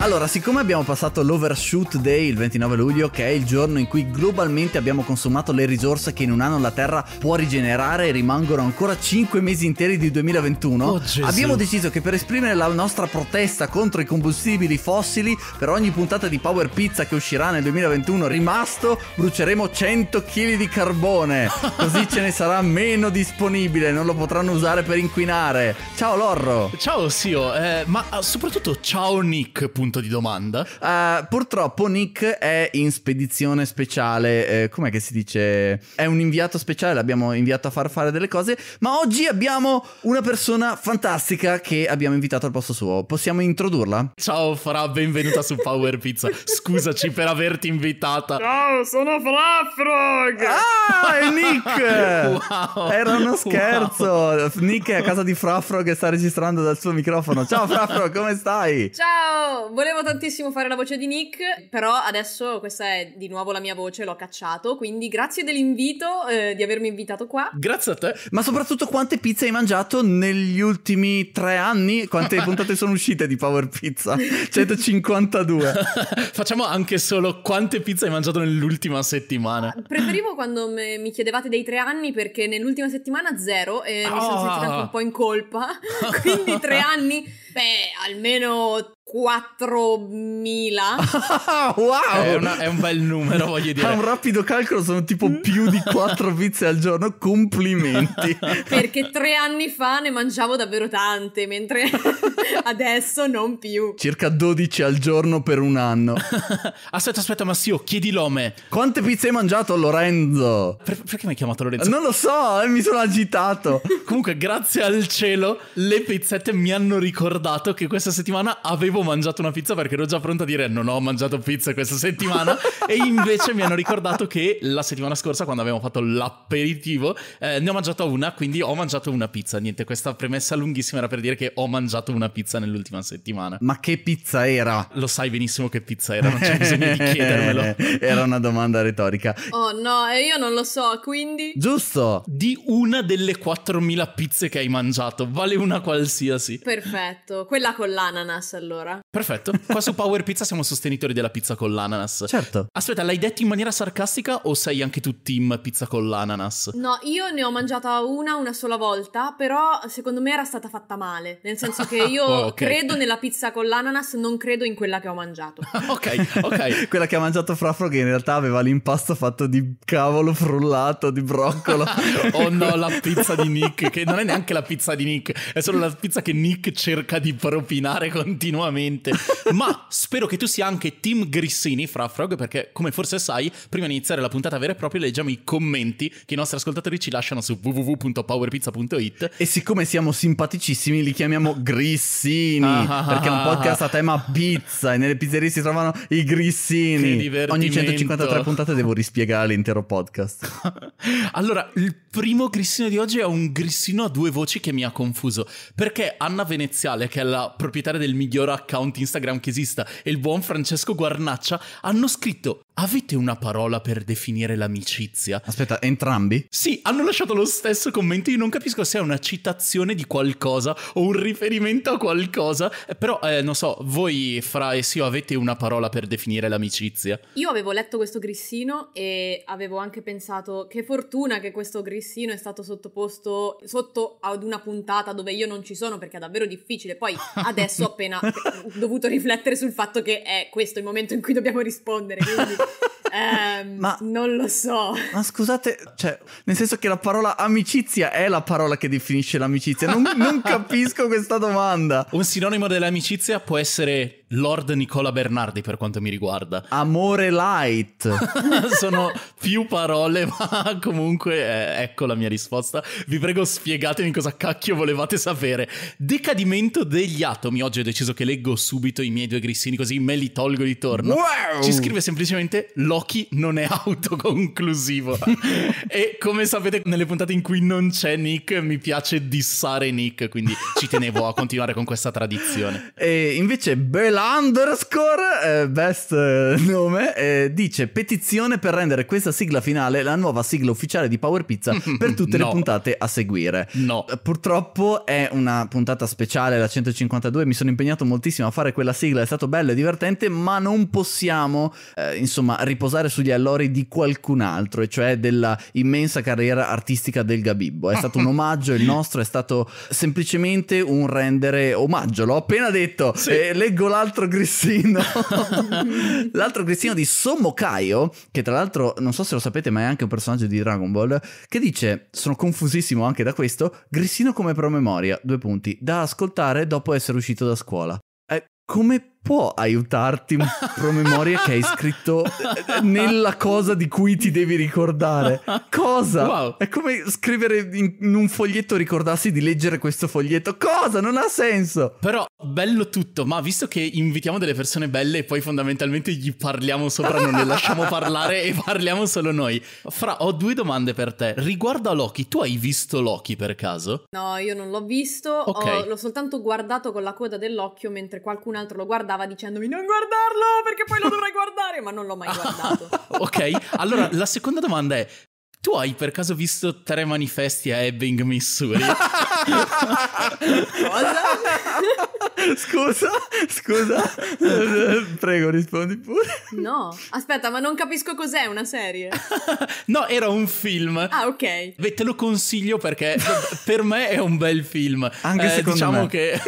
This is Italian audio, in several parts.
Allora, siccome abbiamo passato l'Overshoot Day il 29 luglio, che è il giorno in cui globalmente abbiamo consumato le risorse che in un anno la Terra può rigenerare e rimangono ancora 5 mesi interi di 2021, oh, abbiamo deciso che per esprimere la nostra protesta contro i combustibili fossili, per ogni puntata di Power Pizza che uscirà nel 2021 rimasto, bruceremo 100 kg di carbone. Così ce ne sarà meno disponibile, non lo potranno usare per inquinare. Ciao Lorro! Ciao Sio, eh, ma ah, soprattutto ciao Nick punto di domanda. Uh, purtroppo Nick è in spedizione speciale, eh, com'è che si dice? È un inviato speciale, l'abbiamo inviato a far fare delle cose, ma oggi abbiamo una persona fantastica che abbiamo invitato al posto suo. Possiamo introdurla? Ciao Fra, benvenuta su Power Pizza. Scusaci per averti invitata. Ciao, sono Fra Frog! Ah, è Nick! wow, Era uno scherzo. Wow. Nick è a casa di Fra Frog e sta registrando dal suo microfono. Ciao Fra Frog, come stai? Ciao, volevo tantissimo fare la voce di Nick, però adesso questa è di nuovo la mia voce, l'ho cacciato, quindi grazie dell'invito, eh, di avermi invitato qua. Grazie a te, ma soprattutto quante pizze hai mangiato negli ultimi tre anni? Quante puntate sono uscite di Power Pizza? 152. Facciamo anche solo quante pizze hai mangiato nell'ultima settimana. Ah, preferivo quando me, mi chiedevate dei tre anni perché nell'ultima settimana zero e oh. mi sono ah. sentita un po' in colpa, quindi tre anni, beh, almeno 4.000. wow! È, una, è, un bel numero, voglio dire. A ah, un rapido calcolo sono tipo più di 4 pizze al giorno, complimenti. Perché tre anni fa ne mangiavo davvero tante, mentre adesso non più. Circa 12 al giorno per un anno. aspetta, aspetta, ma Massio, oh, chiedilo chiedi l'ome Quante pizze hai mangiato, Lorenzo? Per perché mi hai chiamato Lorenzo? Non lo so, eh, mi sono agitato. Comunque, grazie al cielo, le pizzette mi hanno ricordato che questa settimana avevo avevo mangiato una pizza perché ero già pronto a dire non ho mangiato pizza questa settimana e invece mi hanno ricordato che la settimana scorsa quando abbiamo fatto l'aperitivo eh, ne ho mangiata una, quindi ho mangiato una pizza. Niente, questa premessa lunghissima era per dire che ho mangiato una pizza nell'ultima settimana. Ma che pizza era? Lo sai benissimo che pizza era, non c'è bisogno di chiedermelo. era una domanda retorica. Oh no, e eh, io non lo so, quindi... Giusto! Di una delle 4.000 pizze che hai mangiato, vale una qualsiasi. Perfetto, quella con l'ananas allora ancora. Perfetto. Qua su Power Pizza siamo sostenitori della pizza con l'ananas. Certo. Aspetta, l'hai detto in maniera sarcastica o sei anche tu team pizza con l'ananas? No, io ne ho mangiata una una sola volta, però secondo me era stata fatta male. Nel senso che io oh, okay. credo nella pizza con l'ananas, non credo in quella che ho mangiato. ok, ok. quella che ha mangiato Frafro che in realtà aveva l'impasto fatto di cavolo frullato, di broccolo. oh no, la pizza di Nick, che non è neanche la pizza di Nick, è solo la pizza che Nick cerca di propinare continuamente sicuramente. Ma spero che tu sia anche Team Grissini, Fra Frog, perché come forse sai, prima di iniziare la puntata vera e propria leggiamo i commenti che i nostri ascoltatori ci lasciano su www.powerpizza.it. E siccome siamo simpaticissimi, li chiamiamo Grissini, ah, ah, ah perché è un ah, podcast a tema pizza e nelle pizzerie si trovano i Grissini. Ogni 153 puntate devo rispiegare l'intero podcast. allora, il primo Grissino di oggi è un Grissino a due voci che mi ha confuso, perché Anna Veneziale, che è la proprietaria del miglior account Instagram che esista e il buon Francesco Guarnaccia hanno scritto Avete una parola per definire l'amicizia? Aspetta, entrambi? Sì, hanno lasciato lo stesso commento. Io non capisco se è una citazione di qualcosa o un riferimento a qualcosa. Però, eh, non so, voi, Fra e Sio, avete una parola per definire l'amicizia? Io avevo letto questo grissino e avevo anche pensato che fortuna che questo grissino è stato sottoposto sotto ad una puntata dove io non ci sono perché è davvero difficile. Poi adesso ho appena dovuto riflettere sul fatto che è questo il momento in cui dobbiamo rispondere. Quindi... Um, ma, non lo so. Ma scusate, cioè, nel senso che la parola amicizia è la parola che definisce l'amicizia. Non, non capisco questa domanda. Un sinonimo dell'amicizia può essere Lord Nicola Bernardi per quanto mi riguarda. Amore light. Sono più parole, ma comunque eh, ecco la mia risposta. Vi prego spiegatemi cosa cacchio volevate sapere. Decadimento degli atomi. Oggi ho deciso che leggo subito i miei due grissini così me li tolgo di torno. Wow! Ci scrive semplicemente Loki non è autoconclusivo. e come sapete nelle puntate in cui non c'è Nick mi piace dissare Nick, quindi ci tenevo a continuare con questa tradizione. E invece Bella la underscore, eh, best eh, nome, eh, dice petizione per rendere questa sigla finale la nuova sigla ufficiale di Power Pizza per tutte no. le puntate a seguire. No. Eh, purtroppo è una puntata speciale, la 152, mi sono impegnato moltissimo a fare quella sigla, è stato bello e divertente, ma non possiamo, eh, insomma, riposare sugli allori di qualcun altro, e cioè della immensa carriera artistica del Gabibbo. È stato un omaggio, il nostro è stato semplicemente un rendere omaggio, l'ho appena detto. Sì. leggo l'altro l'altro grissino, l'altro grissino di Sommo Kaio, che tra l'altro non so se lo sapete, ma è anche un personaggio di Dragon Ball, che dice: Sono confusissimo anche da questo. Grissino come promemoria, due punti, da ascoltare dopo essere uscito da scuola. Eh, come può aiutarti un promemoria che hai scritto nella cosa di cui ti devi ricordare? Cosa? Wow. È come scrivere in, un foglietto ricordarsi di leggere questo foglietto. Cosa? Non ha senso. Però bello tutto, ma visto che invitiamo delle persone belle e poi fondamentalmente gli parliamo sopra, non le lasciamo parlare e parliamo solo noi. Fra, ho due domande per te. Riguardo a Loki, tu hai visto Loki per caso? No, io non l'ho visto, okay. ho, l'ho soltanto guardato con la coda dell'occhio mentre qualcun altro lo guardava stava dicendomi non guardarlo perché poi lo dovrai guardare, ma non l'ho mai ah, guardato. ok, allora la seconda domanda è, tu hai per caso visto tre manifesti a Ebbing, Missouri? Cosa? Scusa, scusa. Prego, rispondi pure. No, aspetta, ma non capisco cos'è una serie. no, era un film. Ah, ok. Beh, te lo consiglio perché per me è un bel film. Anche eh, secondo diciamo me. Che,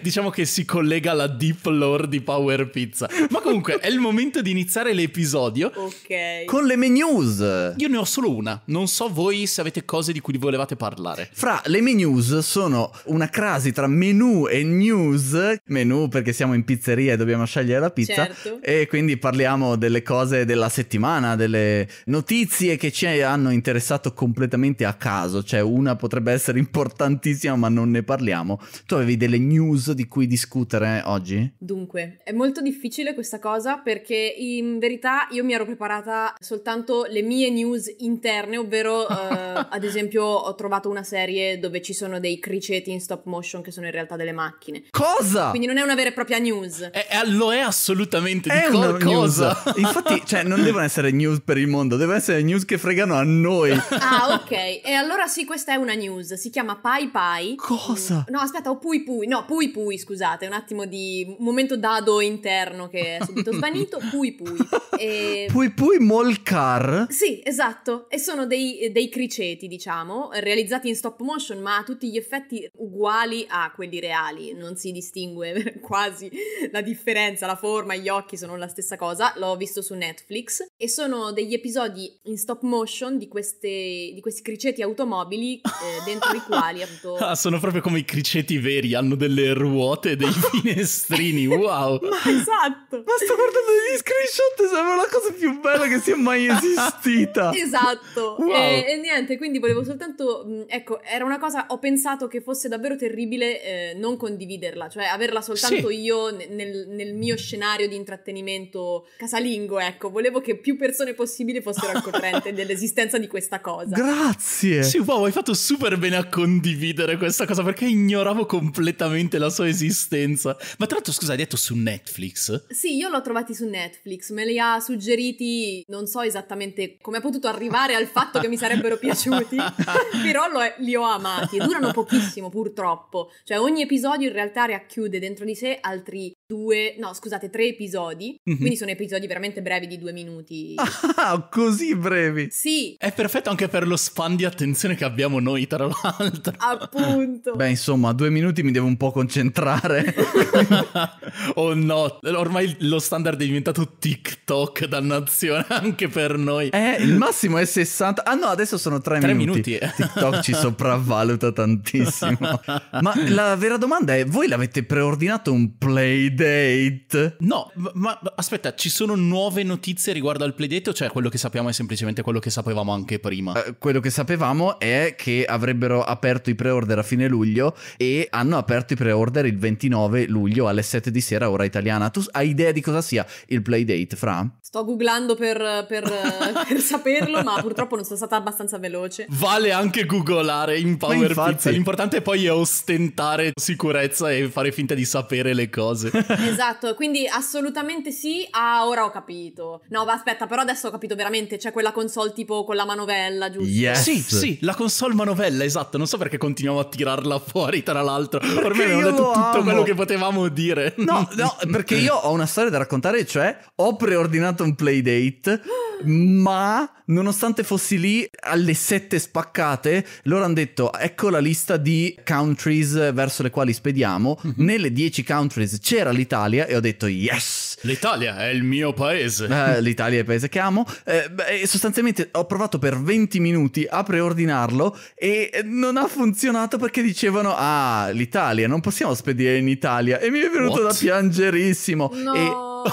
diciamo che si collega alla deep lore di Power Pizza. Ma comunque è il momento di iniziare l'episodio. Ok. Con le menus. Io ne ho solo una. Non so voi se avete cose di cui volevate parlare. Fra le menus le news sono una crasi tra menu e news, Menu perché siamo in pizzeria e dobbiamo scegliere la pizza certo. e quindi parliamo delle cose della settimana, delle notizie che ci hanno interessato completamente a caso, cioè una potrebbe essere importantissima ma non ne parliamo. Tu avevi delle news di cui discutere oggi? Dunque, è molto difficile questa cosa perché in verità io mi ero preparata soltanto le mie news interne, ovvero eh, ad esempio ho trovato una serie dove dove ci sono dei criceti in stop motion che sono in realtà delle macchine. Cosa? Quindi non è una vera e propria news. È, eh, è, eh, lo è assolutamente è di qualcosa. Infatti, cioè, non devono essere news per il mondo, devono essere news che fregano a noi. Ah, ok. E allora sì, questa è una news. Si chiama Pai Pai. Cosa? Mm. No, aspetta, o Pui Pui. No, Pui Pui, scusate, un attimo di momento dado interno che è subito svanito. Pui Pui. E... Pui Pui Molcar? Sì, esatto. E sono dei, dei criceti, diciamo, realizzati in stop motion, ma ma a tutti gli effetti uguali a quelli reali, non si distingue quasi la differenza, la forma, gli occhi sono la stessa cosa, l'ho visto su Netflix e sono degli episodi in stop motion di, queste, di questi criceti automobili eh, dentro i quali appunto... Ah, sono proprio come i criceti veri, hanno delle ruote, dei finestrini, wow! ma esatto! Ma sto guardando gli screenshot, sembra la cosa più bella che sia mai esistita! esatto! Wow. E, e niente, quindi volevo soltanto... Mm, ecco, era una cosa cosa ho pensato che fosse davvero terribile eh, non condividerla, cioè averla soltanto sì. io nel, nel, mio scenario di intrattenimento casalingo, ecco, volevo che più persone possibili fossero al corrente dell'esistenza di questa cosa. Grazie! Sì, wow, hai fatto super bene a condividere questa cosa perché ignoravo completamente la sua esistenza. Ma tra l'altro, scusa, hai detto su Netflix? Sì, io l'ho trovati su Netflix, me li ha suggeriti, non so esattamente come ha potuto arrivare al fatto che mi sarebbero piaciuti, però lo, li ho amati minuti durano pochissimo purtroppo, cioè ogni episodio in realtà racchiude dentro di sé altri due, no scusate, tre episodi, mm-hmm. quindi sono episodi veramente brevi di due minuti. Ah, così brevi? Sì. È perfetto anche per lo span di attenzione che abbiamo noi, tra l'altro. Appunto. Beh, insomma, due minuti mi devo un po' concentrare. oh no, ormai lo standard è diventato TikTok, dannazione, anche per noi. Eh, il massimo è 60, ah no, adesso sono tre, tre minuti. minuti. TikTok ci sopravvaluta tantissimo. Ma la vera domanda è, voi l'avete preordinato un played? playdate. No, ma aspetta, ci sono nuove notizie riguardo al playdate o cioè quello che sappiamo è semplicemente quello che sapevamo anche prima? Uh, quello che sapevamo è che avrebbero aperto i pre-order a fine luglio e hanno aperto i pre-order il 29 luglio alle 7 di sera ora italiana. Tu hai idea di cosa sia il playdate, Fra? Sto googlando per, per, per saperlo, ma purtroppo non sono stata abbastanza veloce. Vale anche googolare in PowerPoint. L'importante poi è ostentare sicurezza e fare finta di sapere le cose. esatto, quindi assolutamente sì, ah ora ho capito. No, ma aspetta, però adesso ho capito veramente, c'è quella console tipo con la manovella, giusto? Yes. Sì, sì, la console manovella, esatto, non so perché continuiamo a tirarla fuori tra l'altro, perché ormai abbiamo detto tutto amo. quello che potevamo dire. No, no, perché io ho una storia da raccontare, cioè ho preordinato un playdate, ma nonostante fossi lì alle sette spaccate, loro hanno detto ecco la lista di countries verso le quali spediamo, mm-hmm. nelle 10 countries c'era lì l'Italia e ho detto yes! L'Italia è il mio paese. Eh, L'Italia è il paese che amo. Eh, beh, sostanzialmente ho provato per 20 minuti a preordinarlo e non ha funzionato perché dicevano ah, l'Italia, non possiamo spedire in Italia. E mi è venuto What? da piangerissimo. No. E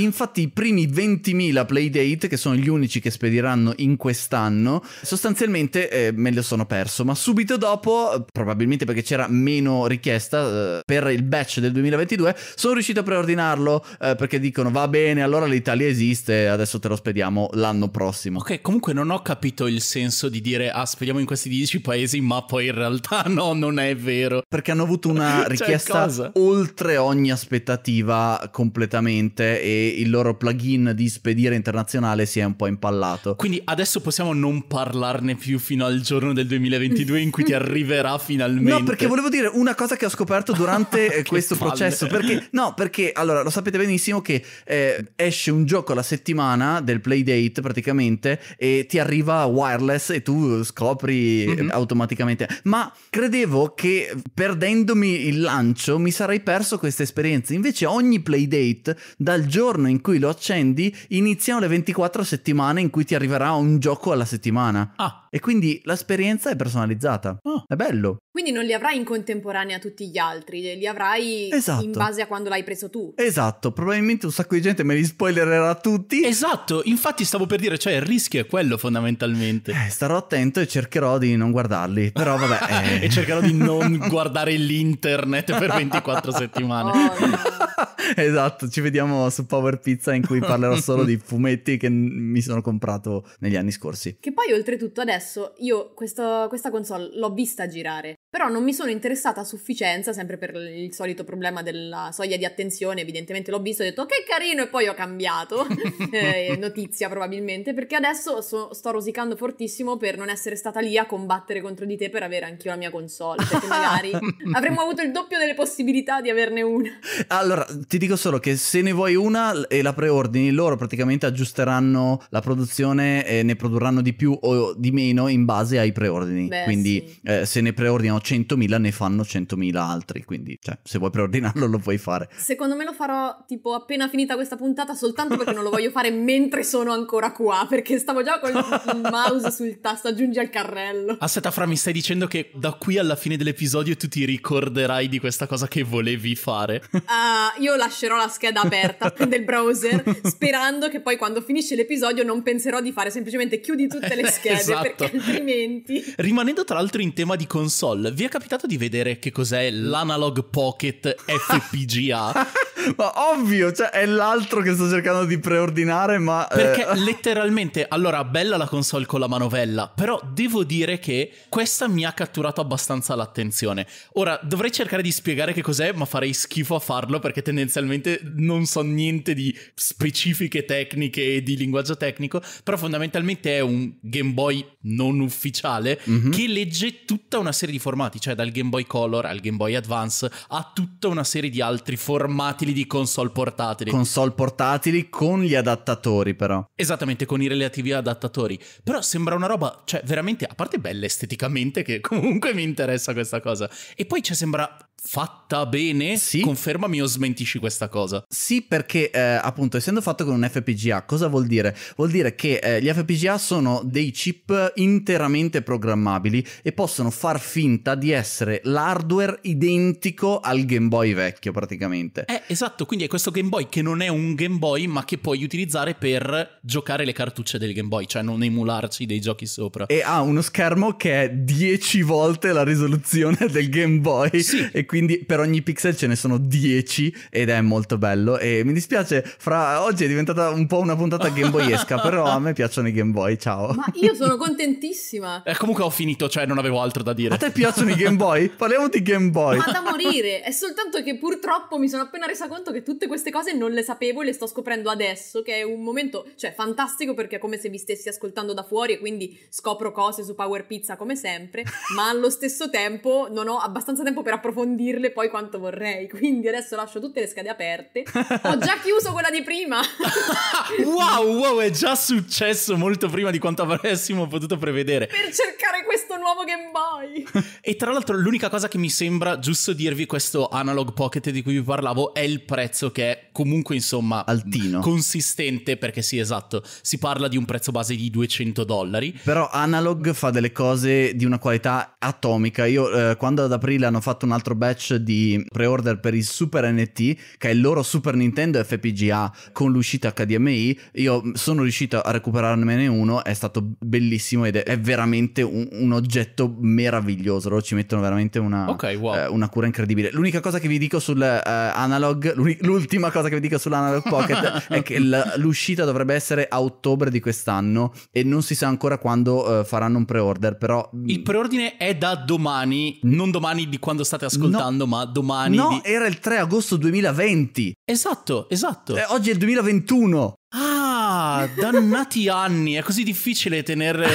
Infatti i primi 20.000 playdate, che sono gli unici che spediranno in quest'anno, sostanzialmente eh, me lo sono perso, ma subito dopo, probabilmente perché c'era meno richiesta, eh, per il batch del 2022 2022. Sono riuscito a preordinarlo eh, perché dicono va bene, allora l'Italia esiste, adesso te lo spediamo l'anno prossimo. Ok, comunque non ho capito il senso di dire ah spediamo in questi 10 paesi, ma poi in realtà no, non è vero. Perché hanno avuto una cioè, richiesta oltre ogni aspettativa completamente e il loro plugin di spedire internazionale si è un po' impallato. Quindi adesso possiamo non parlarne più fino al giorno del 2022 in cui ti arriverà finalmente. No, perché volevo dire una cosa che ho scoperto durante eh, questo palle. processo perché, no, perché allora lo sapete benissimo che eh, esce un gioco alla settimana del playdate praticamente e ti arriva wireless e tu scopri mm-hmm. Eh, automaticamente. Ma credevo che perdendomi il lancio mi sarei perso questa esperienza. Invece ogni playdate, dal giorno in cui lo accendi, iniziano le 24 settimane in cui ti arriverà un gioco alla settimana. Ah. E quindi l'esperienza è personalizzata. Oh, è bello. Quindi non li avrai in contemporanea tutti gli altri, li avrai esatto. in base a quando l'hai preso tu. Esatto, probabilmente un sacco di gente me li spoilererà tutti. Esatto, infatti stavo per dire, cioè il rischio è quello fondamentalmente. Eh, starò attento e cercherò di non guardarli, però vabbè. Eh. e cercherò di non guardare l'internet per 24 settimane. Oh, no. esatto, ci vediamo su Power Pizza in cui parlerò solo di fumetti che mi sono comprato negli anni scorsi. Che poi oltretutto adesso adesso io questo, questa console l'ho vista girare però non mi sono interessata a sufficienza, sempre per il solito problema della soglia di attenzione, evidentemente l'ho visto e ho detto oh, che carino e poi ho cambiato, eh, notizia probabilmente, perché adesso so, sto rosicando fortissimo per non essere stata lì a combattere contro di te per avere anch'io la mia console, perché magari avremmo avuto il doppio delle possibilità di averne una. Allora, ti dico solo che se ne vuoi una e la preordini, loro praticamente aggiusteranno la produzione e ne produrranno di più o di meno in base ai preordini, Beh, quindi sì. eh, se ne preordinano 100.000 ne fanno 100.000 altri, quindi cioè, se vuoi preordinarlo lo puoi fare. Secondo me lo farò tipo appena finita questa puntata soltanto perché non lo voglio fare mentre sono ancora qua, perché stavo già con il mouse sul tasto aggiungi al carrello. Aspetta ah, Fra, mi stai dicendo che da qui alla fine dell'episodio tu ti ricorderai di questa cosa che volevi fare? Uh, io lascerò la scheda aperta del browser sperando che poi quando finisce l'episodio non penserò di fare semplicemente chiudi tutte le schede esatto. perché altrimenti... Rimanendo tra l'altro in tema di console, vi è capitato di vedere che cos'è l'analog pocket FPGA? ma ovvio, cioè è l'altro che sto cercando di preordinare, ma... Eh. Perché eh... letteralmente, allora, bella la console con la manovella, però devo dire che questa mi ha catturato abbastanza l'attenzione. Ora, dovrei cercare di spiegare che cos'è, ma farei schifo a farlo perché tendenzialmente non so niente di specifiche tecniche e di linguaggio tecnico, però fondamentalmente è un Game Boy non ufficiale mm-hmm. che legge tutta una serie di formati, cioè dal Game Boy Color al Game Boy Advance a tutta una serie di altri formati di di console portatili. Console portatili con gli adattatori però. Esattamente, con i relativi adattatori. Però sembra una roba, cioè veramente, a parte bella esteticamente, che comunque mi interessa questa cosa. E poi ci sembra fatta bene, sì. confermami o smentisci questa cosa. Sì, perché eh, appunto essendo fatto con un FPGA, cosa vuol dire? Vuol dire che eh, gli FPGA sono dei chip interamente programmabili e possono far finta di essere l'hardware identico al Game Boy vecchio praticamente. Eh, esatto, quindi è questo Game Boy che non è un Game Boy ma che puoi utilizzare per giocare le cartucce del Game Boy, cioè non emularci dei giochi sopra. E ha uno schermo che è 10 volte la risoluzione del Game Boy. Sì. E quindi per ogni pixel ce ne sono 10 ed è molto bello. E mi dispiace, fra oggi è diventata un po' una puntata gameboyesca però a me piacciono i Game Boy, ciao. Ma io sono contentissima. Eh, comunque ho finito, cioè non avevo altro da dire. A te piacciono i Game Boy? Parliamo di Game Boy. Ma da morire, è soltanto che purtroppo mi sono appena resa conto che tutte queste cose non le sapevo e le sto scoprendo adesso, che è un momento, cioè, fantastico perché è come se mi stessi ascoltando da fuori e quindi scopro cose su Power Pizza come sempre, ma allo stesso tempo non ho abbastanza tempo per approfondire dirle poi quanto vorrei. Quindi adesso lascio tutte le scade aperte. Ho già chiuso quella di prima. wow, wow, è già successo molto prima di quanto avessimo potuto prevedere. Per cercare questo nuovo Game Boy. e tra l'altro l'unica cosa che mi sembra giusto dirvi questo Analog Pocket di cui vi parlavo è il prezzo che è comunque insomma altino. Consistente perché sì, esatto, si parla di un prezzo base di 200 dollari. Però Analog fa delle cose di una qualità atomica. Io eh, quando ad aprile hanno fatto un altro bel batch di pre-order per il Super NT, che è il loro Super Nintendo FPGA con l'uscita HDMI. Io sono riuscito a recuperarmene uno, è stato bellissimo ed è veramente un, un oggetto meraviglioso. Loro ci mettono veramente una, okay, wow. eh, una cura incredibile. L'unica cosa che vi dico sul eh, analog, l'ultima cosa che vi dico sull'analog pocket è che l- l'uscita dovrebbe essere a ottobre di quest'anno e non si sa ancora quando eh, faranno un pre-order, però... Il mm, preordine è da domani, non domani di quando state ascoltando aspettando, no, ma domani... No, di... era il 3 agosto 2020. Esatto, esatto. Eh, oggi è il 2021. Ah, dannati anni, è così difficile tenere,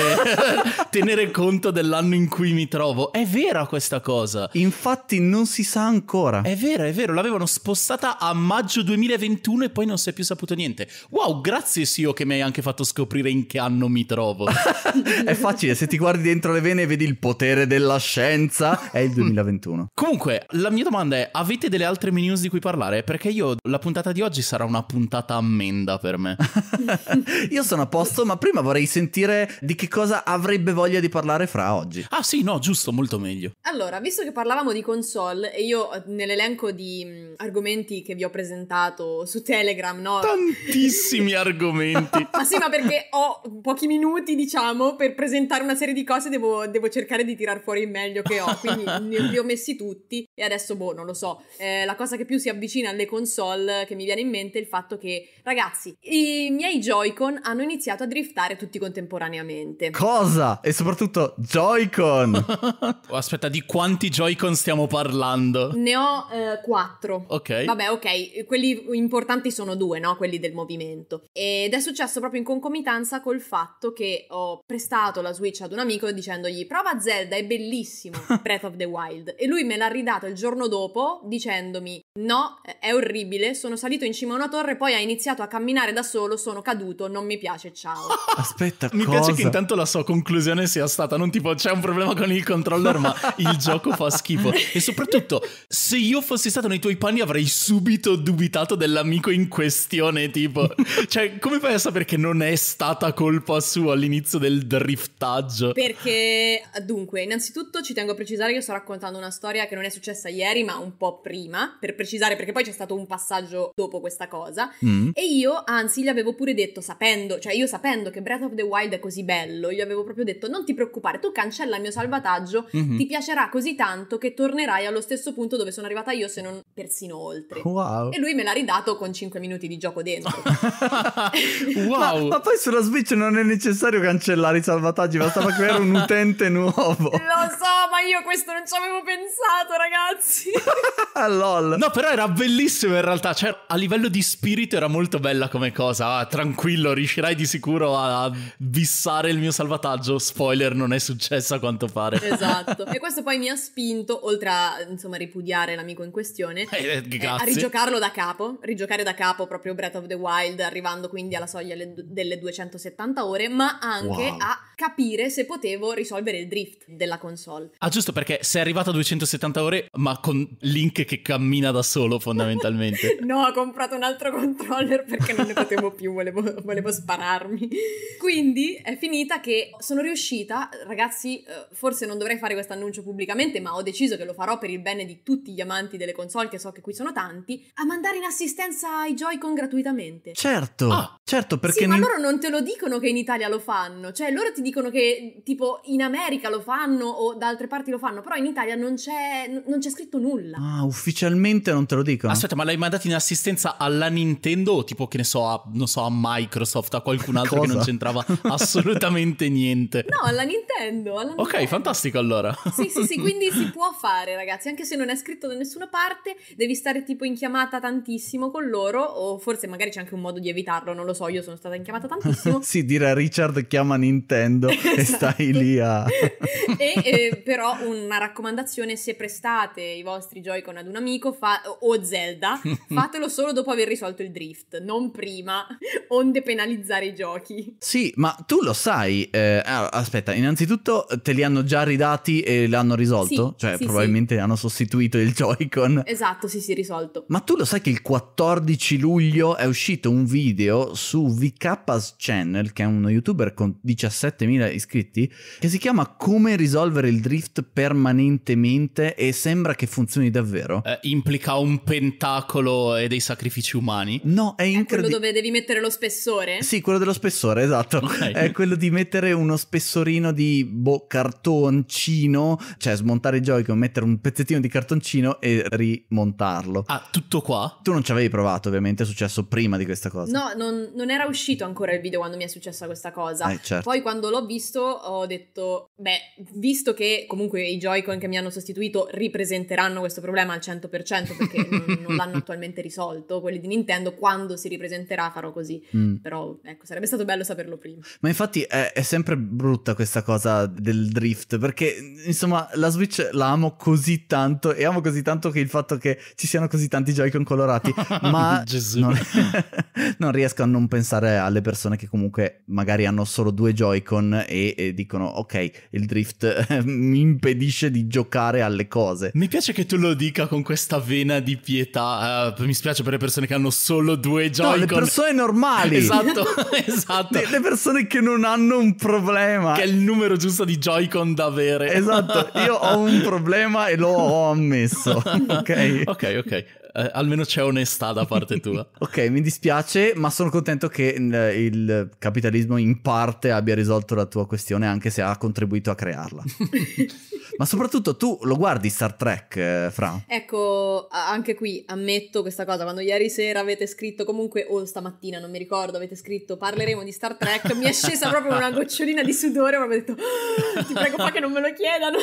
tenere, conto dell'anno in cui mi trovo. È vera questa cosa. Infatti non si sa ancora. È vero, è vero, l'avevano spostata a maggio 2021 e poi non si è più saputo niente. Wow, grazie Sio che mi hai anche fatto scoprire in che anno mi trovo. è facile, se ti guardi dentro le vene e vedi il potere della scienza, è il 2021. Comunque, la mia domanda è, avete delle altre news di cui parlare? Perché io, la puntata di oggi sarà una puntata ammenda per me me. Io sono a posto, ma prima vorrei sentire di che cosa avrebbe voglia di parlare Fra oggi. Ah sì, no, giusto, molto meglio. Allora, visto che parlavamo di console e io eh, nell'elenco di mm, argomenti che vi ho presentato su Telegram, no? Tantissimi argomenti. ma sì, ma perché ho pochi minuti, diciamo, per presentare una serie di cose devo, devo cercare di tirar fuori il meglio che ho, quindi li ho messi tutti e adesso, boh, non lo so. Eh, la cosa che più si avvicina alle console che mi viene in mente è il fatto che, ragazzi, i miei Joy-Con hanno iniziato a driftare tutti contemporaneamente. Cosa? E soprattutto Joy-Con! Oh, aspetta, di quanti Joy-Con stiamo parlando? Ne ho eh, quattro. Ok. Vabbè, ok, quelli importanti sono due, no? Quelli del movimento. Ed è successo proprio in concomitanza col fatto che ho prestato la Switch ad un amico dicendogli prova Zelda, è bellissimo, Breath of the Wild. E lui me l'ha ridato il giorno dopo dicendomi no, è orribile, sono salito in cima a una torre, poi ha iniziato a camminare da solo, sono caduto, non mi piace, ciao. Aspetta, mi cosa? piace che intanto la sua conclusione sia stata non tipo c'è un problema con il controller, ma il gioco fa schifo. E soprattutto, se io fossi stato nei tuoi panni avrei subito dubitato dell'amico in questione, tipo, cioè, come fai a sapere che non è stata colpa sua all'inizio del driftaggio? Perché dunque, innanzitutto ci tengo a precisare che sto raccontando una storia che non è successa ieri, ma un po' prima, per precisare perché poi c'è stato un passaggio dopo questa cosa mm. e io anzi anzi, gli avevo pure detto, sapendo, cioè io sapendo che Breath of the Wild è così bello, gli avevo proprio detto: non ti preoccupare, tu cancella il mio salvataggio, mm-hmm. ti piacerà così tanto che tornerai allo stesso punto dove sono arrivata io, se non persino oltre. Wow. E lui me l'ha ridato con 5 minuti di gioco dentro. wow. ma, ma, poi sulla Switch non è necessario cancellare i salvataggi, bastava creare un utente nuovo. Lo so, ma io questo non ci avevo pensato, ragazzi. LOL. No, però era bellissimo in realtà. Cioè, a livello di spirito era molto bella come cosa cosa, ah, tranquillo, riuscirai di sicuro a vissare il mio salvataggio. Spoiler, non è successo a quanto pare. Esatto. e questo poi mi ha spinto, oltre a insomma ripudiare l'amico in questione, eh, eh, eh a rigiocarlo da capo, rigiocare da capo proprio Breath of the Wild, arrivando quindi alla soglia delle 270 ore, ma anche wow. a capire se potevo risolvere il drift della console. Ah, giusto perché sei arrivato a 270 ore, ma con Link che cammina da solo fondamentalmente. no, ho comprato un altro controller perché non ne potevo potevo più, volevo, volevo, spararmi. Quindi è finita che sono riuscita, ragazzi, eh, forse non dovrei fare questo annuncio pubblicamente, ma ho deciso che lo farò per il bene di tutti gli amanti delle console, che so che qui sono tanti, a mandare in assistenza i Joy-Con gratuitamente. Certo, ah. certo, perché... Sì, ma in... loro non te lo dicono che in Italia lo fanno, cioè loro ti dicono che tipo in America lo fanno o da altre parti lo fanno, però in Italia non c'è, non c'è scritto nulla. Ah, ufficialmente non te lo dicono. Aspetta, ma l'hai mandato in assistenza alla Nintendo o tipo che ne so, a non so, a Microsoft, a qualcun altro Cosa? che non c'entrava assolutamente niente. No, alla Nintendo. Alla ok, Nintendo. fantastico allora. Sì, sì, sì, quindi si può fare ragazzi, anche se non è scritto da nessuna parte, devi stare tipo in chiamata tantissimo con loro o forse magari c'è anche un modo di evitarlo, non lo so, io sono stata in chiamata tantissimo. sì, dire a Richard chiama Nintendo esatto. e stai lì a... e eh, però una raccomandazione, se prestate i vostri Joy-Con ad un amico fa- o Zelda, fatelo solo dopo aver risolto il drift, non prima prima, onde penalizzare i giochi. Sì, ma tu lo sai. Eh, ah, aspetta, innanzitutto te li hanno già ridati e l'hanno risolto? Sì, cioè, sì, probabilmente sì. hanno sostituito il Joy-Con. Esatto, sì, sì, risolto. Ma tu lo sai che il 14 luglio è uscito un video su VK's Channel, che è uno youtuber con 17.000 iscritti, che si chiama Come risolvere il drift permanentemente e sembra che funzioni davvero. Eh, implica un pentacolo e dei sacrifici umani? No, è incredibile devi mettere lo spessore? Sì, quello dello spessore, esatto. Okay. È quello di mettere uno spessorino di boh, cartoncino, cioè smontare i Joy-Con, mettere un pezzettino di cartoncino e rimontarlo. Ah, tutto qua? Tu non ci avevi provato, ovviamente, è successo prima di questa cosa. No, non, non era uscito ancora il video quando mi è successa questa cosa. Eh, certo. Poi quando l'ho visto ho detto, beh, visto che comunque i Joy-Con che mi hanno sostituito ripresenteranno questo problema al 100% perché non, non l'hanno attualmente risolto, quelli di Nintendo, quando si ripresenteranno farò così, mm. però ecco, sarebbe stato bello saperlo prima. Ma infatti è, è, sempre brutta questa cosa del drift, perché insomma la Switch la amo così tanto e amo così tanto che il fatto che ci siano così tanti Joy-Con colorati, ma non, non, riesco a non pensare alle persone che comunque magari hanno solo due Joy-Con e, e dicono ok, il drift mi impedisce di giocare alle cose. Mi piace che tu lo dica con questa vena di pietà. Uh, mi spiace per le persone che hanno solo due Joy-Con. No, persone normali. Esatto, esatto. Le, persone che non hanno un problema. Che è il numero giusto di Joy-Con da avere. Esatto, io ho un problema e lo ho ammesso. ok, ok. ok eh, almeno c'è onestà da parte tua. ok, mi dispiace, ma sono contento che mm, il capitalismo in parte abbia risolto la tua questione, anche se ha contribuito a crearla. ma soprattutto tu lo guardi Star Trek, eh, Fra? Ecco, anche qui ammetto questa cosa, quando ieri sera avete scritto comunque, o oh, stamattina, non mi ricordo, avete scritto parleremo di Star Trek, mi è scesa proprio una gocciolina di sudore, ho detto oh, ti prego fa che non me lo chiedano.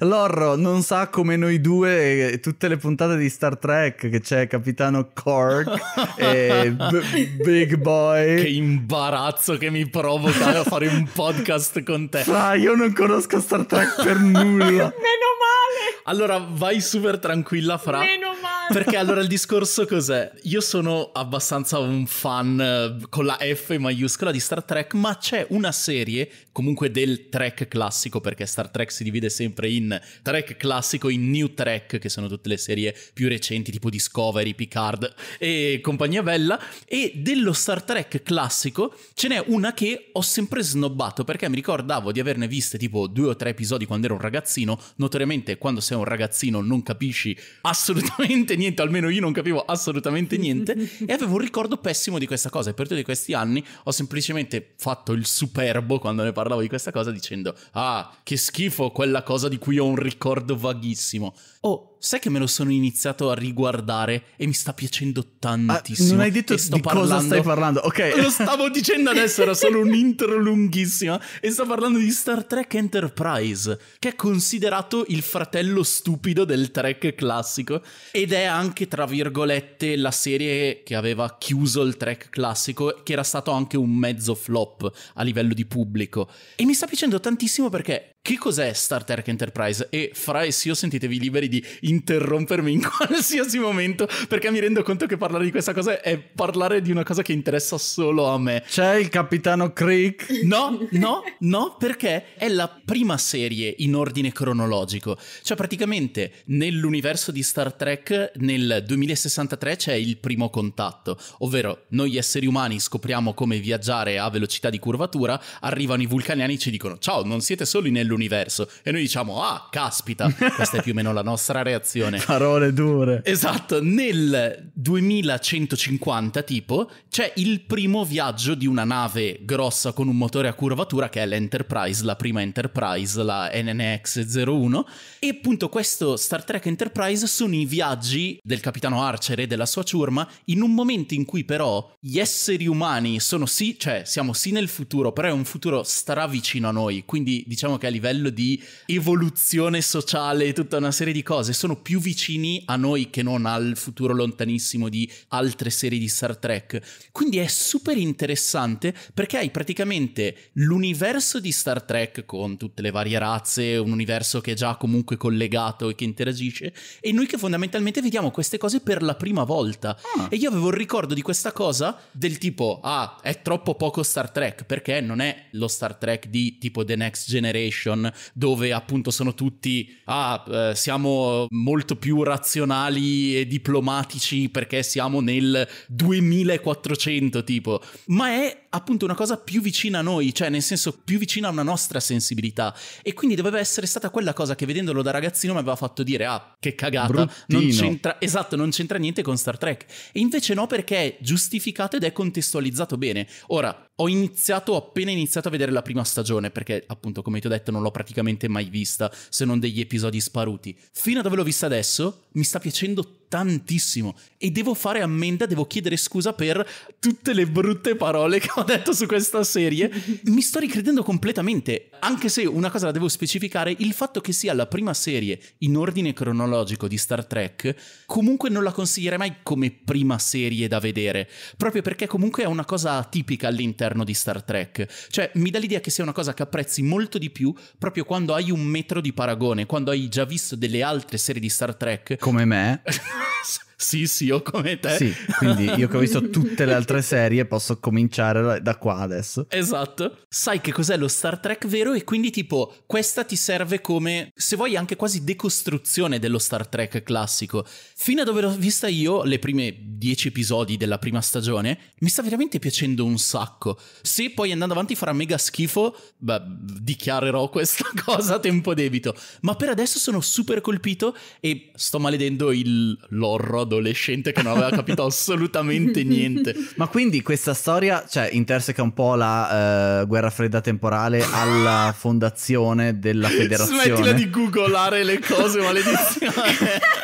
Lorro non sa come noi due eh, tutte le puntate di Star Trek Trek che c'è Capitano Cork e B- Big Boy. Che imbarazzo che mi provoca a fare un podcast con te. Ah, io non conosco Star Trek per nulla. Meno male. Allora vai super tranquilla, Fra. Meno male. Perché allora il discorso cos'è? Io sono abbastanza un fan eh, con la F maiuscola di Star Trek, ma c'è una serie, comunque del Trek classico, perché Star Trek si divide sempre in Trek classico in New Trek, che sono tutte le serie più recenti, tipo Discovery, Picard e compagnia bella. E dello Star Trek classico ce n'è una che ho sempre snobbato, perché mi ricordavo di averne viste tipo due o tre episodi quando ero un ragazzino. Notoriamente, quando sei un ragazzino non capisci assolutamente niente, almeno io non capivo assolutamente niente e avevo un ricordo pessimo di questa cosa e per tutti questi anni ho semplicemente fatto il superbo quando ne parlavo di questa cosa dicendo ah che schifo quella cosa di cui ho un ricordo vaghissimo. Oh, sai che me lo sono iniziato a riguardare e mi sta piacendo ah, tantissimo. Ah, non hai detto di parlando... cosa stai parlando, ok. Lo stavo dicendo adesso, era solo un intro lunghissimo. e sto parlando di Star Trek Enterprise, che è considerato il fratello stupido del Trek classico ed è anche, tra virgolette, la serie che aveva chiuso il Trek classico, che era stato anche un mezzo flop a livello di pubblico. E mi sta piacendo tantissimo perché che cos'è Star Trek Enterprise? E fra e sì, sentitevi liberi di interrompermi in qualsiasi momento perché mi rendo conto che parlare di questa cosa è parlare di una cosa che interessa solo a me. C'è il capitano Creek? No, no, no, perché è la prima serie in ordine cronologico. Cioè praticamente nell'universo di Star Trek nel 2063 c'è il primo contatto, ovvero noi esseri umani scopriamo come viaggiare a velocità di curvatura, arrivano i vulcaniani e ci dicono "Ciao, non siete soli nell'universo" e noi diciamo "Ah, caspita, questa è più o meno la nostra realtà" creazione. Parole dure. Esatto, nel 2150 tipo c'è il primo viaggio di una nave grossa con un motore a curvatura che è l'Enterprise, la prima Enterprise, la NNX-01 e appunto questo Star Trek Enterprise sono i viaggi del capitano Archer e della sua ciurma in un momento in cui però gli esseri umani sono sì, cioè siamo sì nel futuro, però è un futuro stravicino a noi, quindi diciamo che a livello di evoluzione sociale e tutta una serie di cose sono sono più vicini a noi che non al futuro lontanissimo di altre serie di Star Trek. Quindi è super interessante perché hai praticamente l'universo di Star Trek con tutte le varie razze, un universo che è già comunque collegato e che interagisce, e noi che fondamentalmente vediamo queste cose per la prima volta. Ah. E io avevo il ricordo di questa cosa del tipo, ah, è troppo poco Star Trek perché non è lo Star Trek di tipo The Next Generation dove appunto sono tutti, ah, eh, siamo molto più razionali e diplomatici perché siamo nel 2400 tipo, ma è appunto una cosa più vicina a noi, cioè nel senso più vicina a una nostra sensibilità e quindi doveva essere stata quella cosa che vedendolo da ragazzino mi aveva fatto dire ah che cagata, Bruttino. non c'entra, esatto, non c'entra niente con Star Trek e invece no perché è giustificato ed è contestualizzato bene. Ora, ho iniziato, ho appena iniziato a vedere la prima stagione, perché appunto, come ti ho detto, non l'ho praticamente mai vista, se non degli episodi sparuti. Fino a dove l'ho vista adesso, mi sta piacendo tantissimo e devo fare ammenda, devo chiedere scusa per tutte le brutte parole che ho detto su questa serie. Mi sto ricredendo completamente, anche se una cosa la devo specificare, il fatto che sia la prima serie in ordine cronologico di Star Trek, comunque non la consiglierei mai come prima serie da vedere, proprio perché comunque è una cosa atipica all'interno di Star Trek. Cioè, mi dà l'idea che sia una cosa che apprezzi molto di più proprio quando hai un metro di paragone, quando hai già visto delle altre serie di Star Trek. Come me. Christmas. sì sì o come te. Sì, quindi io che ho visto tutte le altre serie posso cominciare da qua adesso. Esatto. Sai che cos'è lo Star Trek vero e quindi tipo questa ti serve come, se vuoi, anche quasi decostruzione dello Star Trek classico. Fino a dove l'ho vista io, le prime dieci episodi della prima stagione, mi sta veramente piacendo un sacco. Se poi andando avanti farà mega schifo, beh, dichiarerò questa cosa a tempo debito. Ma per adesso sono super colpito e sto maledendo il, l'horror adolescente che non aveva capito assolutamente niente. Ma quindi questa storia cioè, interseca un po' la uh, guerra fredda temporale alla fondazione della federazione. Smettila di googolare le cose, maledizione.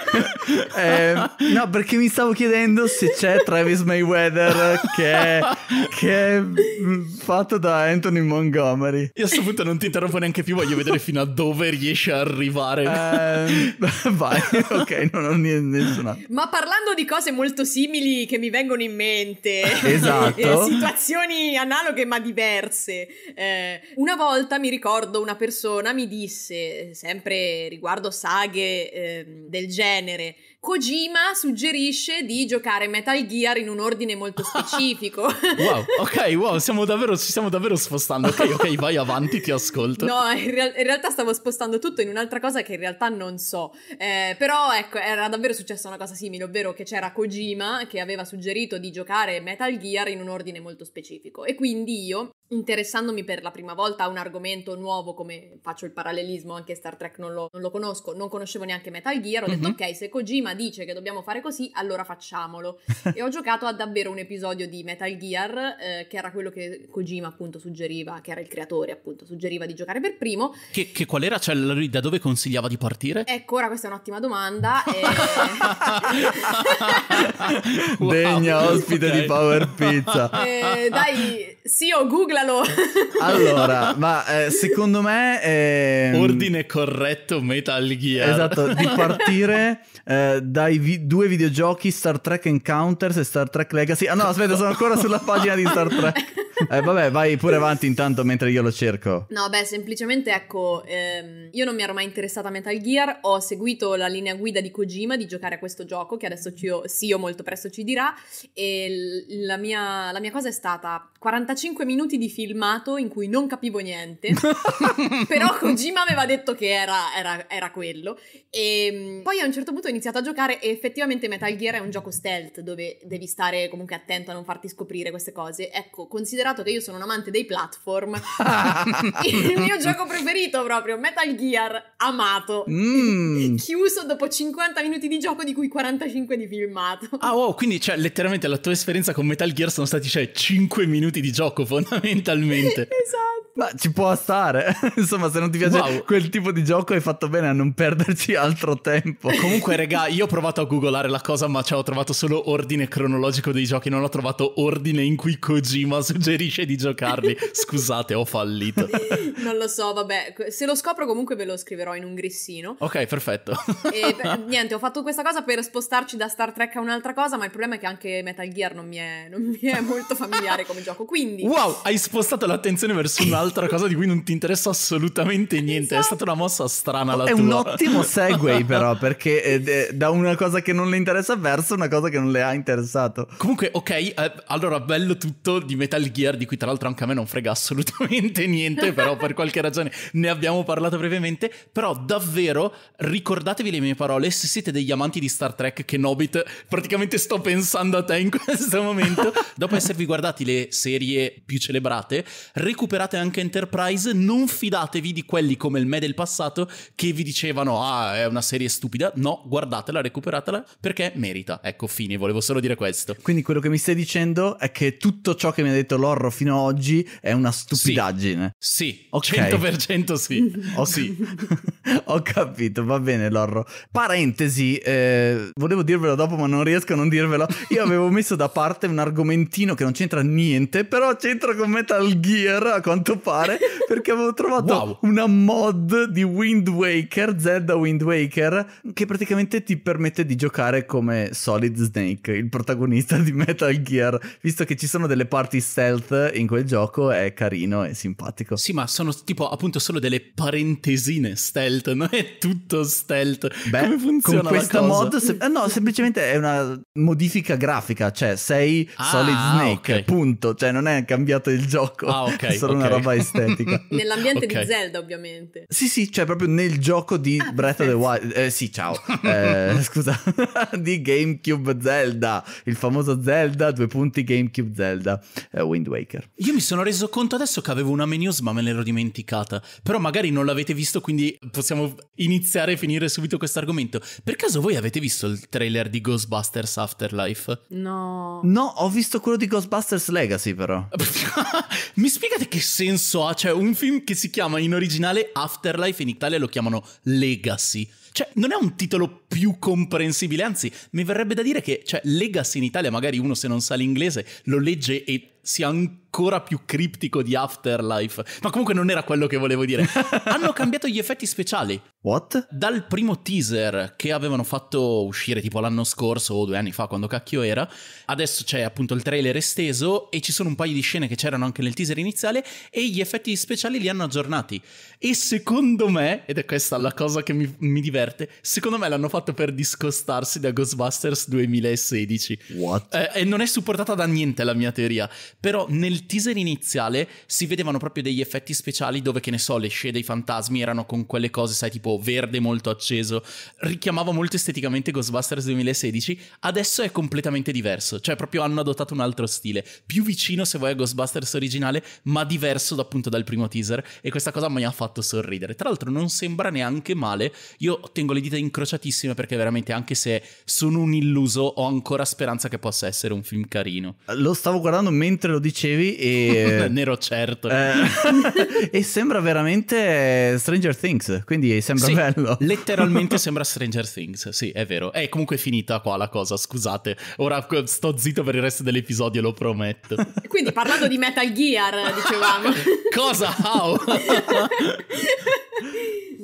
eh, no, perché mi stavo chiedendo se c'è Travis Mayweather che è, che è mm, fatto da Anthony Montgomery. Io a questo punto non ti interrompo neanche più, voglio vedere fino a dove riesce a arrivare. Eh, vai, ok, non ho niente, nessuna. Ma parlando di cose molto simili che mi vengono in mente, esatto. situazioni analoghe ma diverse, eh, una volta mi ricordo una persona mi disse, sempre riguardo saghe eh, del genere, Kojima suggerisce di giocare Metal Gear in un ordine molto specifico. wow, ok, wow, stiamo davvero, ci stiamo davvero spostando. Ok, ok, vai avanti, ti ascolto. No, in, real- in realtà stavo spostando tutto in un'altra cosa che in realtà non so. Eh, però ecco, era davvero successa una cosa simile, ovvero che c'era Kojima che aveva suggerito di giocare Metal Gear in un ordine molto specifico. E quindi io interessandomi per la prima volta a un argomento nuovo, come faccio il parallelismo, anche Star Trek non lo, non lo conosco, non conoscevo neanche Metal Gear, ho detto mm-hmm. ok, se Kojima dice che dobbiamo fare così, allora facciamolo. e ho giocato a davvero un episodio di Metal Gear, eh, che era quello che Kojima appunto suggeriva, che era il creatore appunto, suggeriva di giocare per primo. Che, che qual era? Cioè, lui da dove consigliava di partire? Ecco, ora questa è un'ottima domanda. e... wow. Degna ospite okay. di Power Pizza. eh, dai, sì, ho Google googlalo. allora, ma eh, secondo me... Eh, Ordine corretto Metal Gear. Esatto, di partire eh, dai vi- due videogiochi Star Trek Encounters e Star Trek Legacy. Ah no, aspetta, sono ancora sulla pagina di Star Trek. Eh, vabbè, vai pure avanti intanto mentre io lo cerco. No, beh, semplicemente ecco, ehm, io non mi ero mai interessata a Metal Gear, ho seguito la linea guida di Kojima di giocare a questo gioco che adesso ci ho, Sio molto presto ci dirà e l- la, mia, la mia cosa è stata 45 minuti di di filmato in cui non capivo niente, però Kojima aveva detto che era, era, era, quello. E ehm, poi a un certo punto ho iniziato a giocare e effettivamente Metal Gear è un gioco stealth dove devi stare comunque attento a non farti scoprire queste cose. Ecco, considerato che io sono un amante dei platform, il mio gioco preferito proprio, Metal Gear, amato, mm. chiuso dopo 50 minuti di gioco di cui 45 di filmato. Ah wow, quindi cioè letteralmente la tua esperienza con Metal Gear sono stati cioè 5 minuti di gioco fondamentalmente mentalmente. esatto. Ma ci può stare. Insomma, se non ti piace wow. quel tipo di gioco, hai fatto bene a non perderci altro tempo. Comunque, regà, io ho provato a googolare la cosa, ma cioè, ho trovato solo ordine cronologico dei giochi. Non ho trovato ordine in cui Kojima suggerisce di giocarli. Scusate, ho fallito. non lo so, vabbè. Se lo scopro, comunque ve lo scriverò in un grissino. Ok, perfetto. e, niente, ho fatto questa cosa per spostarci da Star Trek a un'altra cosa, ma il problema è che anche Metal Gear non mi è, non mi è molto familiare come gioco. Quindi. Wow, hai spostato l'attenzione verso un'altra cosa di cui non ti interessa assolutamente niente. Esatto. È stata una mossa strana la è tua. È un ottimo segue però, perché è, da una cosa che non le interessa verso una cosa che non le ha interessato. Comunque, ok, eh, allora bello tutto di Metal Gear, di cui tra l'altro anche a me non frega assolutamente niente, però per qualche ragione ne abbiamo parlato brevemente, però davvero ricordatevi le mie parole se siete degli amanti di Star Trek che Nobit, praticamente sto pensando a te in questo momento, dopo esservi guardati le serie più celebrate recuperate, recuperate anche Enterprise, non fidatevi di quelli come il me del passato che vi dicevano ah è una serie stupida, no, guardatela, recuperatela perché merita. Ecco, fine, volevo solo dire questo. Quindi quello che mi stai dicendo è che tutto ciò che mi ha detto Lorro fino ad oggi è una stupidaggine. Sì, sì okay. 100% sì. Ho, sì. Ho capito, va bene Lorro. Parentesi, eh, volevo dirvelo dopo ma non riesco a non dirvelo. Io avevo messo da parte un argomentino che non c'entra niente, però c'entra con me Metal Gear a quanto pare perché avevo trovato wow. una mod di Wind Waker, Zelda Wind Waker, che praticamente ti permette di giocare come Solid Snake, il protagonista di Metal Gear, visto che ci sono delle parti stealth in quel gioco, è carino e simpatico. Sì, ma sono tipo appunto solo delle parentesine stealth, non è tutto stealth. Beh, come funziona con questa mod se- eh, no, semplicemente è una modifica grafica, cioè sei ah, Solid Snake, okay. punto, cioè non è cambiato il gioco gioco, ah, ok. solo okay. una roba estetica. Nell'ambiente okay. di Zelda, ovviamente. Sì, sì, cioè proprio nel gioco di ah, Breath of the Wild. Eh, sì, ciao. Eh, scusa, di GameCube Zelda, il famoso Zelda, due punti GameCube Zelda, eh, Wind Waker. Io mi sono reso conto adesso che avevo una menus, ma me l'ero dimenticata. Però magari non l'avete visto, quindi possiamo iniziare e finire subito questo argomento. Per caso voi avete visto il trailer di Ghostbusters Afterlife? No. No, ho visto quello di Ghostbusters Legacy, però. Mi spiegate che senso ha? Cioè, un film che si chiama in originale Afterlife, in Italia lo chiamano Legacy. Cioè, non è un titolo più comprensibile, anzi, mi verrebbe da dire che, cioè, Legacy in Italia, magari uno se non sa l'inglese lo legge e sia ancora più criptico di Afterlife. Ma comunque non era quello che volevo dire. Hanno cambiato gli effetti speciali. What? Dal primo teaser che avevano fatto uscire tipo l'anno scorso o due anni fa, quando cacchio era, adesso c'è appunto il trailer esteso e ci sono un paio di scene che c'erano anche nel teaser iniziale e gli effetti speciali li hanno aggiornati. E secondo me, ed è questa la cosa che mi, mi diverte, secondo me l'hanno fatto per discostarsi da Ghostbusters 2016. What? Eh, e non è supportata da niente la mia teoria però nel teaser iniziale si vedevano proprio degli effetti speciali dove, che ne so, le scie dei fantasmi erano con quelle cose, sai, tipo verde molto acceso, richiamava molto esteticamente Ghostbusters 2016, adesso è completamente diverso, cioè proprio hanno adottato un altro stile, più vicino se vuoi a Ghostbusters originale, ma diverso appunto dal primo teaser e questa cosa mi ha fatto sorridere. Tra l'altro non sembra neanche male, io tengo le dita incrociatissime perché veramente anche se sono un illuso ho ancora speranza che possa essere un film carino. Lo stavo guardando mentre mentre lo dicevi e... Nero certo. Eh, e sembra veramente Stranger Things, quindi sembra sì, bello. letteralmente sembra Stranger Things, sì, è vero. È comunque finita qua la cosa, scusate. Ora sto zitto per il resto dell'episodio, lo prometto. quindi parlando di Metal Gear, dicevamo. cosa? How?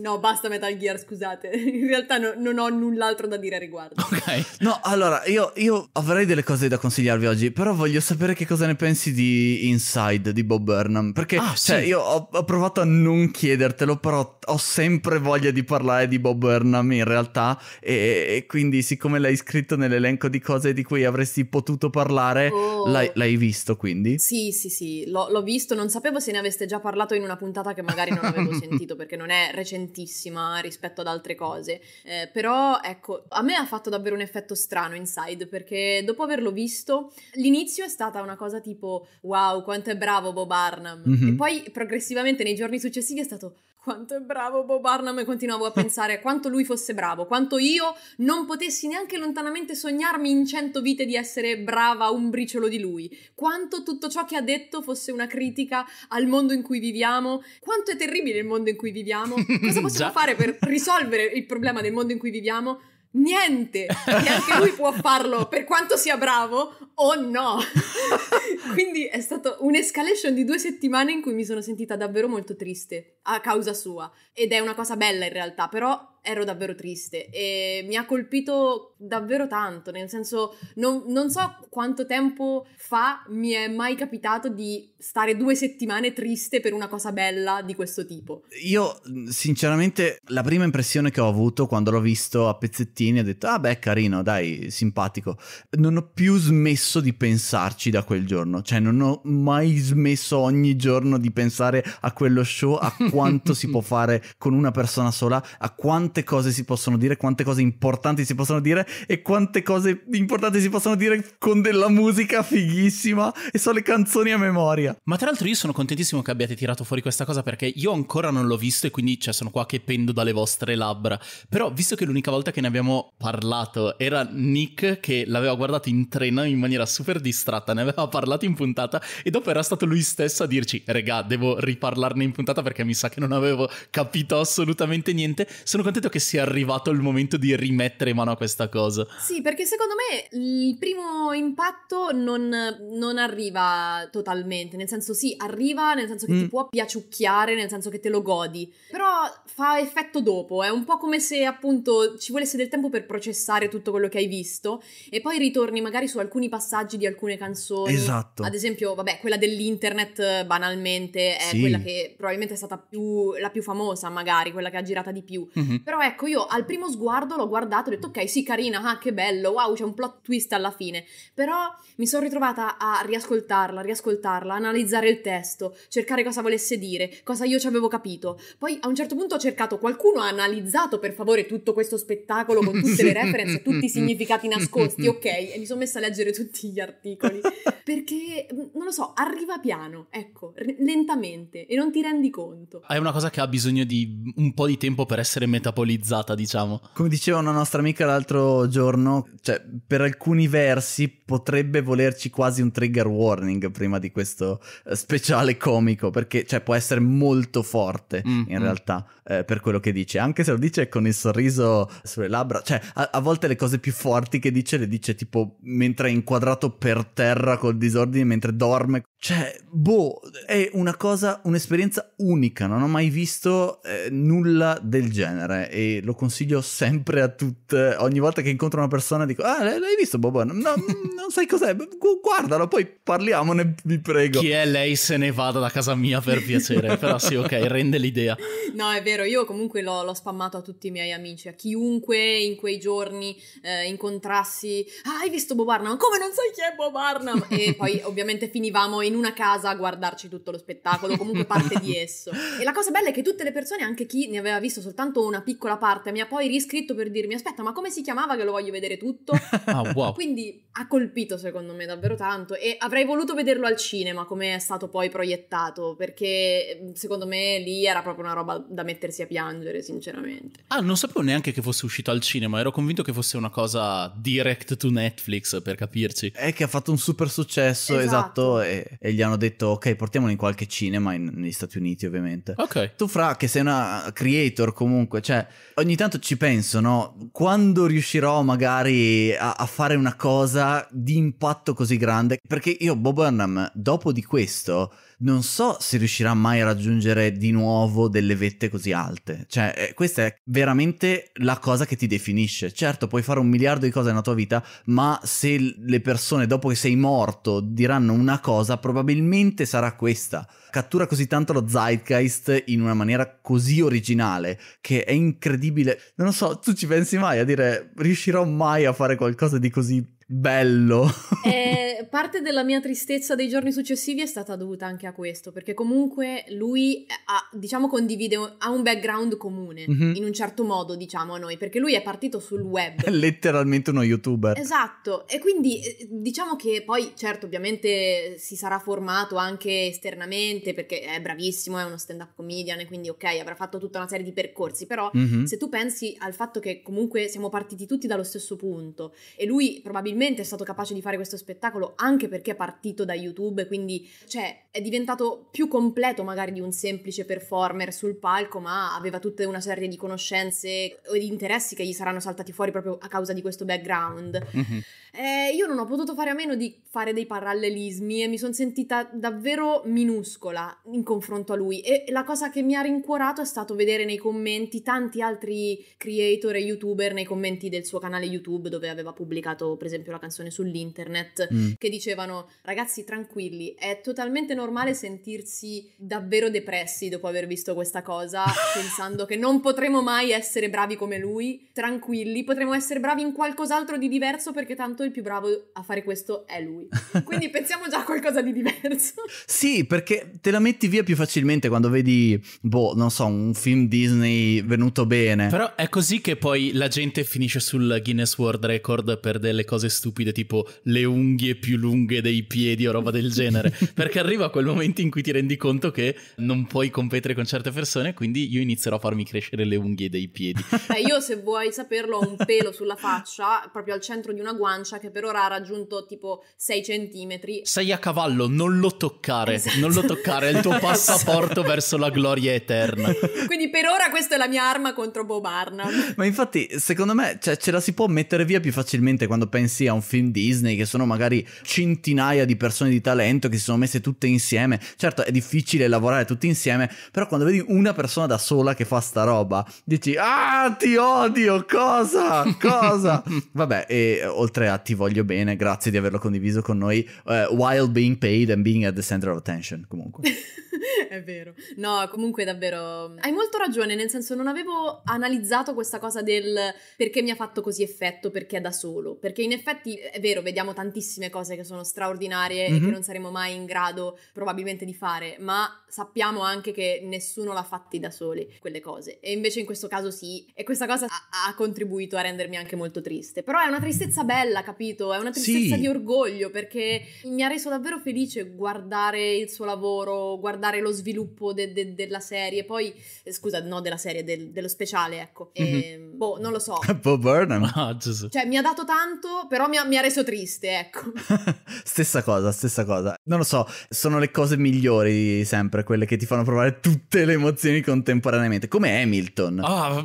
No, basta Metal Gear, scusate. In realtà no, non ho null'altro da dire a riguardo. Ok. No, allora, io, io, avrei delle cose da consigliarvi oggi, però voglio sapere che cosa ne pensi di Inside di Bob Burnham. Perché ah, cioè, sì. io ho, ho, provato a non chiedertelo, però ho sempre voglia di parlare di Bob Burnham in realtà. E, e quindi, siccome l'hai scritto nell'elenco di cose di cui avresti potuto parlare, oh. l'hai, l'hai, visto quindi? Sì, sì, sì, l'ho, l'ho visto. Non sapevo se ne aveste già parlato in una puntata che magari non avevo sentito, perché non è recente potentissima rispetto ad altre cose. Eh, però ecco, a me ha fatto davvero un effetto strano Inside perché dopo averlo visto, l'inizio è stata una cosa tipo wow, quanto è bravo Bob Barnum. Mm-hmm. E poi progressivamente nei giorni successivi è stato quanto è bravo Bob Barnum e continuavo a pensare a quanto lui fosse bravo, quanto io non potessi neanche lontanamente sognarmi in cento vite di essere brava un briciolo di lui, quanto tutto ciò che ha detto fosse una critica al mondo in cui viviamo, quanto è terribile il mondo in cui viviamo, cosa possiamo fare per risolvere il problema del mondo in cui viviamo? Niente, anche lui può farlo per quanto sia bravo o no. Quindi è stato un'escalation di due settimane in cui mi sono sentita davvero molto triste a causa sua. Ed è una cosa bella in realtà, però ero davvero triste e mi ha colpito davvero tanto, nel senso non, non, so quanto tempo fa mi è mai capitato di stare due settimane triste per una cosa bella di questo tipo. Io sinceramente la prima impressione che ho avuto quando l'ho visto a pezzettini ho detto ah beh carino dai simpatico, non ho più smesso di pensarci da quel giorno, cioè non ho mai smesso ogni giorno di pensare a quello show, a quanto si può fare con una persona sola, a quante cose si possono dire, quante cose importanti si possono dire e quante cose importanti si possono dire con della musica fighissima e so le canzoni a memoria. Ma tra l'altro io sono contentissimo che abbiate tirato fuori questa cosa perché io ancora non l'ho visto e quindi cioè, sono qua che pendo dalle vostre labbra. Però visto che l'unica volta che ne abbiamo parlato era Nick che l'aveva guardato in treno in maniera super distratta, ne aveva parlato in puntata e dopo era stato lui stesso a dirci regà devo riparlarne in puntata perché mi sa che non avevo capito assolutamente niente. Sono contento che sia arrivato il momento di rimettere mano a questa cosa. Sì, perché secondo me il primo impatto non, non arriva totalmente, nel senso sì, arriva nel senso che mm. ti può piaciucchiare, nel senso che te lo godi, però fa effetto dopo, è un po' come se appunto ci volesse del tempo per processare tutto quello che hai visto e poi ritorni magari su alcuni passaggi di alcune canzoni. Esatto. Ad esempio, vabbè, quella dell'internet banalmente è sì. quella che probabilmente è stata più, la più famosa magari, quella che ha girata di più. Mm-hmm. Però ecco, io al primo sguardo l'ho guardato e ho detto ok, sì, carina, ah, che bello, wow, c'è un plot twist alla fine. Però mi sono ritrovata a riascoltarla, riascoltarla, analizzare il testo, cercare cosa volesse dire, cosa io ci avevo capito. Poi a un certo punto ho cercato qualcuno ha analizzato per favore tutto questo spettacolo con tutte le reference, e tutti i significati nascosti, ok? E mi sono messa a leggere tutti gli articoli. Perché, mm, non lo so, arriva piano, ecco, lentamente e non ti rendi conto è una cosa che ha bisogno di un po' di tempo per essere metabolizzata, diciamo. Come diceva una nostra amica l'altro giorno, cioè, per alcuni versi potrebbe volerci quasi un trigger warning prima di questo eh, speciale comico, perché cioè, può essere molto forte mm-hmm. in mm. realtà eh, per quello che dice, anche se lo dice con il sorriso sulle labbra, cioè a, a volte le cose più forti che dice le dice tipo mentre è inquadrato per terra col disordine, mentre dorme, cioè boh, è una cosa, un'esperienza unica non ho mai visto eh, nulla del genere e lo consiglio sempre a tutte. Ogni volta che incontro una persona dico, ah, l'hai visto Boba? No, non sai cos'è, guardalo, poi parliamone, vi prego. Chi è lei se ne vada da casa mia per piacere, però sì, ok, rende l'idea. No, è vero, io comunque l'ho, l'ho, spammato a tutti i miei amici, a chiunque in quei giorni eh, incontrassi, ah, hai visto Bob Arnam? Come non sai chi è Bob Arnam? e poi ovviamente finivamo in una casa a guardarci tutto lo spettacolo, comunque parte di esso la cosa bella è che tutte le persone, anche chi ne aveva visto soltanto una piccola parte, mi ha poi riscritto per dirmi: Aspetta, ma come si chiamava che lo voglio vedere tutto? ah, wow. Quindi ha colpito secondo me davvero tanto. E avrei voluto vederlo al cinema, come è stato poi proiettato, perché secondo me lì era proprio una roba da mettersi a piangere, sinceramente. Ah, non sapevo neanche che fosse uscito al cinema, ero convinto che fosse una cosa direct to Netflix, per capirci. È che ha fatto un super successo, esatto, esatto e, e, gli hanno detto: Ok, portiamolo in qualche cinema in, negli Stati Uniti, ovviamente niente. Ok. Tu fra che sei una creator comunque, cioè ogni tanto ci penso, no? Quando riuscirò magari a, a fare una cosa di impatto così grande? Perché io Bob Burnham, dopo di questo non so se riuscirà mai a raggiungere di nuovo delle vette così alte. Cioè, eh, questa è veramente la cosa che ti definisce. Certo, puoi fare un miliardo di cose nella tua vita, ma se le persone dopo che sei morto diranno una cosa, probabilmente sarà questa. Cattura così tanto lo zeitgeist in una maniera così originale che è incredibile. Non lo so, tu ci pensi mai a dire riuscirò mai a fare qualcosa di così bello. eh, parte della mia tristezza dei giorni successivi è stata dovuta anche a questo, perché comunque lui eh, ha, diciamo, condivide, un, ha un background comune, mm-hmm. in un certo modo, diciamo, a noi, perché lui è partito sul web. È letteralmente uno youtuber. Esatto, e quindi eh, diciamo che poi, certo, ovviamente si sarà formato anche esternamente, perché è bravissimo, è uno stand-up comedian, e quindi ok, avrà fatto tutta una serie di percorsi, però mm-hmm. se tu pensi al fatto che comunque siamo partiti tutti dallo stesso punto, e lui probabilmente probabilmente è stato capace di fare questo spettacolo anche perché è partito da YouTube, quindi cioè, è diventato più completo magari di un semplice performer sul palco, ma aveva tutta una serie di conoscenze o di interessi che gli saranno saltati fuori proprio a causa di questo background. Mm-hmm. Eh, io non ho potuto fare a meno di fare dei parallelismi e mi sono sentita davvero minuscola in confronto a lui e la cosa che mi ha rincuorato è stato vedere nei commenti tanti altri creator e youtuber nei commenti del suo canale YouTube dove aveva pubblicato per esempio esempio la canzone sull'internet, mm. che dicevano ragazzi tranquilli, è totalmente normale sentirsi davvero depressi dopo aver visto questa cosa, pensando che non potremo mai essere bravi come lui, tranquilli, potremo essere bravi in qualcos'altro di diverso perché tanto il più bravo a fare questo è lui. Quindi pensiamo già a qualcosa di diverso. sì, perché te la metti via più facilmente quando vedi, boh, non so, un film Disney venuto bene. Però è così che poi la gente finisce sul Guinness World Record per delle cose stupide stupide tipo le unghie più lunghe dei piedi o roba del genere, perché arriva quel momento in cui ti rendi conto che non puoi competere con certe persone, quindi io inizierò a farmi crescere le unghie dei piedi. Beh, io se vuoi saperlo ho un pelo sulla faccia, proprio al centro di una guancia che per ora ha raggiunto tipo 6 centimetri. Sei a cavallo, non lo toccare, esatto. non lo toccare, è il tuo passaporto verso la gloria eterna. Quindi per ora questa è la mia arma contro Bob Arnold. Ma infatti, secondo me, cioè, ce la si può mettere via più facilmente quando pensi a a un film Disney, che sono magari centinaia di persone di talento che si sono messe tutte insieme. Certo, è difficile lavorare tutti insieme, però quando vedi una persona da sola che fa sta roba, dici "Ah, ti odio, cosa? Cosa?". Vabbè, e oltre a ti voglio bene, grazie di averlo condiviso con noi uh, while being paid and being at the center of attention, comunque. è vero. No, comunque davvero hai molto ragione, nel senso non avevo analizzato questa cosa del perché mi ha fatto così effetto, perché è da solo, perché in effetti effetti è vero, vediamo tantissime cose che sono straordinarie mm-hmm. e che mhm. non saremo mai in grado probabilmente di fare, ma sappiamo anche che nessuno l'ha fatti da soli quelle cose. E invece in questo caso sì, e questa cosa ha, ha contribuito a rendermi anche molto triste. Però è una tristezza bella, capito? È una tristezza sì. di orgoglio perché mi ha reso davvero felice guardare il suo lavoro, guardare lo sviluppo de- de- della serie, poi eh, scusa, no, della serie, del- dello speciale, ecco. Mm-hmm. Ehm, e, boh, non lo so. Bob Burnham. Ah, cioè, mi ha dato tanto, però però mi ha, mi ha reso triste, ecco. stessa cosa, stessa cosa. Non lo so, sono le cose migliori sempre, quelle che ti fanno provare tutte le emozioni contemporaneamente, come Hamilton. Ah, oh,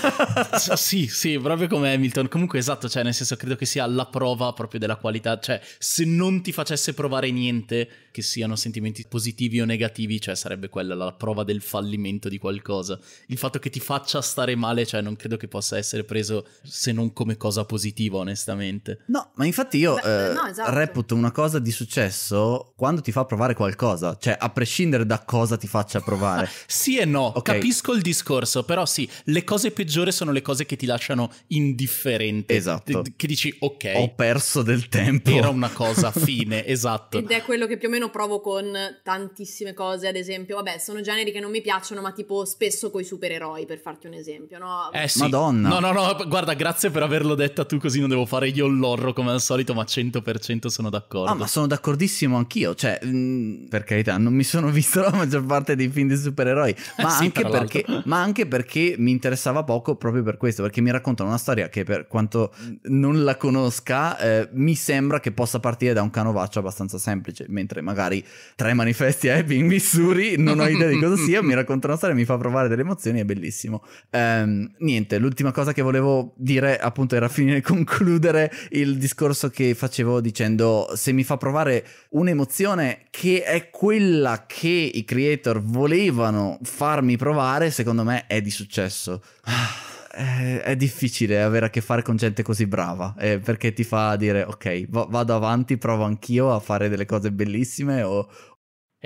sì, sì, proprio come Hamilton. Comunque esatto, cioè nel senso credo che sia la prova proprio della qualità, cioè se non ti facesse provare niente che siano sentimenti positivi o negativi, cioè sarebbe quella la prova del fallimento di qualcosa. Il fatto che ti faccia stare male, cioè non credo che possa essere preso se non come cosa positiva, onestamente. No, ma infatti io Beh, eh, no, esatto. reputo una cosa di successo quando ti fa provare qualcosa, cioè a prescindere da cosa ti faccia provare. sì e no, okay. capisco il discorso, però sì, le cose peggiori sono le cose che ti lasciano indifferente. Esatto. Che dici, ok. Ho perso del tempo. Era una cosa fine, esatto. Ed è quello che più o meno lo provo con tantissime cose, ad esempio, vabbè, sono generi che non mi piacciono, ma tipo spesso coi supereroi, per farti un esempio, no? Eh sì. Madonna. No, no, no, guarda, grazie per averlo detta tu, così non devo fare io l'orro come al solito, ma 100% sono d'accordo. Ah, ma sono d'accordissimo anch'io, cioè, mh, mm, per carità, non mi sono visto la maggior parte dei film di supereroi, eh, ma, eh sì, anche perché, ma anche perché mi interessava poco proprio per questo, perché mi raccontano una storia che per quanto non la conosca, eh, mi sembra che possa partire da un canovaccio abbastanza semplice, mentre magari magari tre manifesti a eh, Ebbing, Missouri, non ho idea di cosa sia, mi racconta una storia, mi fa provare delle emozioni, è bellissimo. Ehm, niente, l'ultima cosa che volevo dire appunto era finire concludere il discorso che facevo dicendo se mi fa provare un'emozione che è quella che i creator volevano farmi provare, secondo me è di successo. Ah è difficile avere a che fare con gente così brava, eh, perché ti fa dire ok, v- vado avanti, provo anch'io a fare delle cose bellissime o,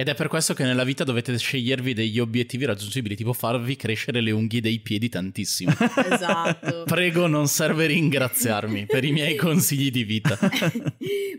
ed è per questo che nella vita dovete scegliervi degli obiettivi raggiungibili, tipo farvi crescere le unghie dei piedi tantissimo. Esatto. Prego, non serve ringraziarmi per i miei consigli di vita.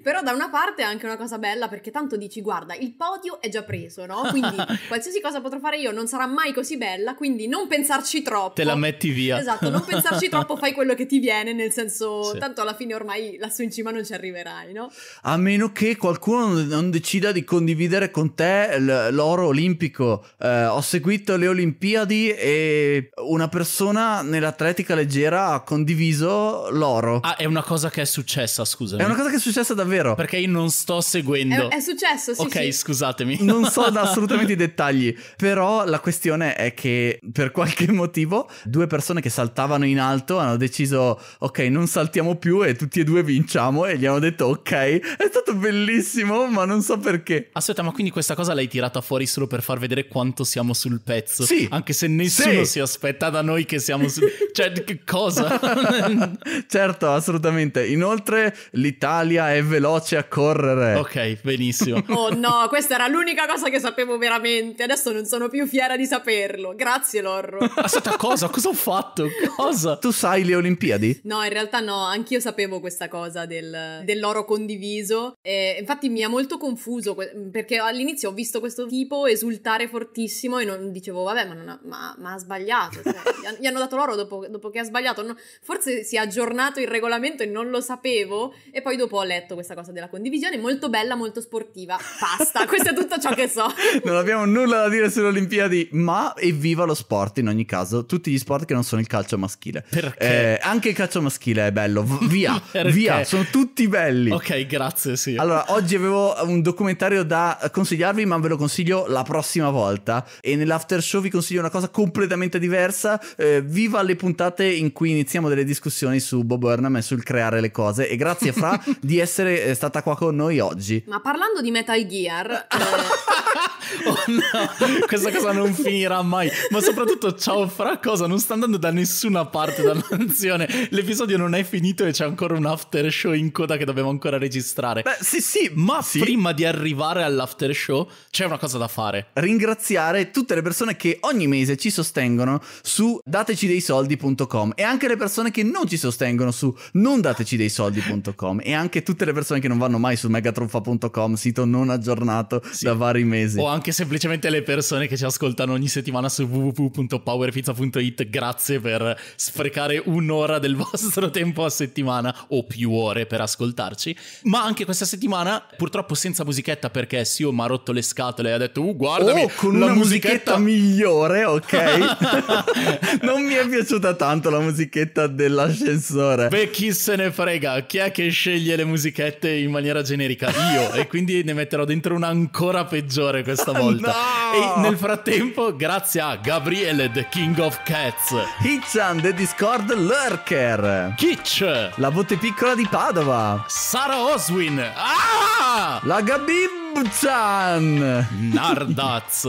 Però da una parte è anche una cosa bella perché tanto dici guarda, il podio è già preso, no? Quindi qualsiasi cosa potrò fare io non sarà mai così bella, quindi non pensarci troppo. Te la metti via. Esatto, non pensarci troppo, fai quello che ti viene, nel senso sì. tanto alla fine ormai lassù in cima non ci arriverai, no? A meno che qualcuno non decida di condividere con te è l'oro olimpico, eh, ho seguito le Olimpiadi e una persona nell'atletica leggera ha condiviso l'oro. Ah, è una cosa che è successa, scusami. È una cosa che è successa davvero. Perché io non sto seguendo. È, è successo, sì. Ok, sì. scusatemi. Non so da assolutamente i dettagli, però la questione è che per qualche motivo due persone che saltavano in alto hanno deciso, ok, non saltiamo più e tutti e due vinciamo e gli hanno detto, ok, è stato bellissimo, ma non so perché. Aspetta, ma quindi questa cosa cosa l'hai tirata fuori solo per far vedere quanto siamo sul pezzo. Sì. Anche se nessuno sì. si aspetta da noi che siamo su... cioè, che cosa? certo, assolutamente. Inoltre l'Italia è veloce a correre. Ok, benissimo. oh no, questa era l'unica cosa che sapevo veramente. Adesso non sono più fiera di saperlo. Grazie, Lorro. Aspetta, cosa? Cosa ho fatto? Cosa? Tu sai le Olimpiadi? No, in realtà no. Anch'io sapevo questa cosa del, dell'oro condiviso. E, infatti mi ha molto confuso perché all'inizio ho visto questo tipo esultare fortissimo e non dicevo, vabbè, ma, ha, ma, ma ha, sbagliato. Cioè, gli hanno dato loro dopo, dopo che ha sbagliato. No, forse si è aggiornato il regolamento e non lo sapevo. E poi dopo ho letto questa cosa della condivisione, molto bella, molto sportiva. Basta, questo è tutto ciò che so. non abbiamo nulla da dire sulle Olimpiadi, ma evviva lo sport in ogni caso. Tutti gli sport che non sono il calcio maschile. Perché? Eh, anche il calcio maschile è bello. Via, via, sono tutti belli. Ok, grazie, sì. Allora, oggi avevo un documentario da consigliare consigliarvi, ma ve lo consiglio la prossima volta. E nell'after show vi consiglio una cosa completamente diversa. Eh, viva le puntate in cui iniziamo delle discussioni su Bob Burnham e sul creare le cose. E grazie, Fra, di essere eh, stata qua con noi oggi. Ma parlando di Metal Gear. Eh... oh no, questa cosa non finirà mai. Ma soprattutto, ciao, Fra, cosa? Non sta andando da nessuna parte della nazione. L'episodio non è finito e c'è ancora un after show in coda che dobbiamo ancora registrare. Beh, sì, sì, ma sì. prima di arrivare all'after show c'è una cosa da fare. Ringraziare tutte le persone che ogni mese ci sostengono su datecideissoldi.com e anche le persone che non ci sostengono su nondatecideissoldi.com e anche tutte le persone che non vanno mai su megatruffa.com, sito non aggiornato sì. da vari mesi. O anche semplicemente le persone che ci ascoltano ogni settimana su www.powerpizza.it, grazie per sprecare un'ora del vostro tempo a settimana o più ore per ascoltarci. Ma anche questa settimana, purtroppo senza musichetta perché Sio mi ha rotto rotto le scatole e ha detto, uh, guardami, oh, con una musichetta... musichetta migliore, ok? non mi è piaciuta tanto la musichetta dell'ascensore. Beh, chi se ne frega? Chi è che sceglie le musichette in maniera generica? Io, e quindi ne metterò dentro una ancora peggiore questa volta. no! E nel frattempo, grazie a Gabriele, The King of Cats, Hitchan, The Discord Lurker, Kitsch. la botte piccola di Padova, Sara Oswin, ah! la Gabib Narbzan! Nardaz!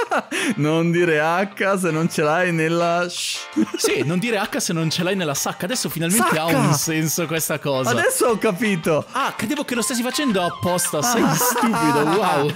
non dire H se non ce l'hai nella... sì, non dire H se non ce l'hai nella sacca. Adesso finalmente sacca! ha un senso questa cosa. Adesso ho capito! Ah, credevo che lo stessi facendo apposta. Sei ah. stupido, wow!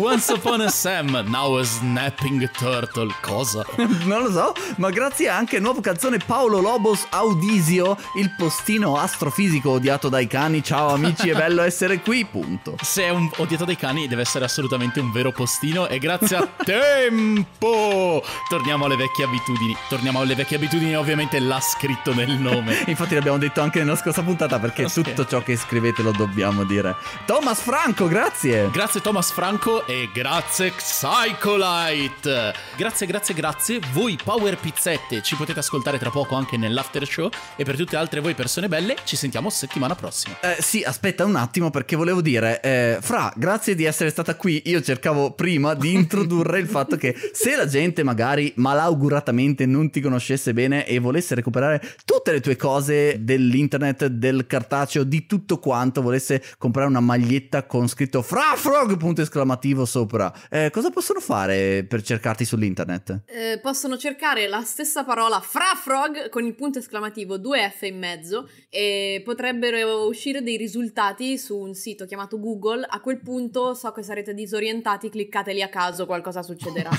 Once upon a Sam, now a snapping turtle. Cosa? non lo so, ma grazie anche nuovo canzone Paolo Lobos Audisio, il postino astrofisico odiato dai cani. Ciao amici, è bello essere qui, punto. Se un un, dei cani deve essere assolutamente un vero postino e grazie a tempo torniamo alle vecchie abitudini. Torniamo alle vecchie abitudini ovviamente l'ha scritto nel nome. Infatti l'abbiamo detto anche nella scorsa puntata perché okay. tutto ciò che scrivete lo dobbiamo dire. Thomas Franco, grazie. Grazie Thomas Franco e grazie Psycholite. Grazie, grazie, grazie. Voi Power Pizzette ci potete ascoltare tra poco anche nell'after show e per tutte altre voi persone belle ci sentiamo settimana prossima. Eh, sì, aspetta un attimo perché volevo dire, eh, Franco fra, grazie di essere stata qui. Io cercavo prima di introdurre il fatto che se la gente magari malauguratamente non ti conoscesse bene e volesse recuperare tutte le tue cose dell'internet, del cartaceo, di tutto quanto, volesse comprare una maglietta con scritto Frafrog punto esclamativo sopra, eh, cosa possono fare per cercarti sull'internet? Eh, possono cercare la stessa parola Frafrog con il punto esclamativo 2F in mezzo e potrebbero uscire dei risultati su un sito chiamato Google a quel punto so che sarete disorientati, cliccate lì a caso, qualcosa succederà.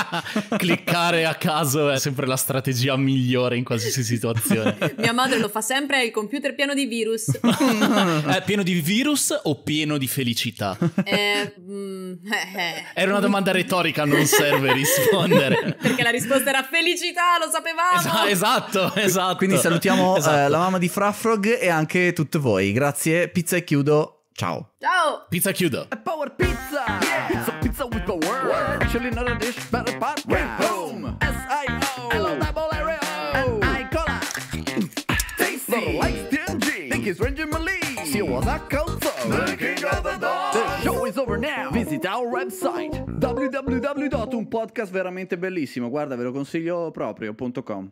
Cliccare a caso è sempre la strategia migliore in qualsiasi situazione. Mia madre lo fa sempre, è il computer pieno di virus. è eh, pieno di virus o pieno di felicità? Eh, mm, eh, era una domanda retorica, non serve rispondere. Perché la risposta era felicità, lo sapevamo. Es- esatto, esatto. Quindi salutiamo esatto. la mamma di Frafrog e anche tutti voi. Grazie, pizza e chiudo. Ciao. Ciao. Pizza chiudo. A power pizza. Yeah. Pizza pizza with the word. word. Actually not a dish, but a part. Yeah. Boom. S-I-O. Hello, double area. And I cola. Tasty. Not like stingy. Think it's Ranger Malie. She was a culto. The king of the dog. The show is over now. Visit our website. www. Un podcast veramente bellissimo. Guarda, ve lo consiglio proprio.com.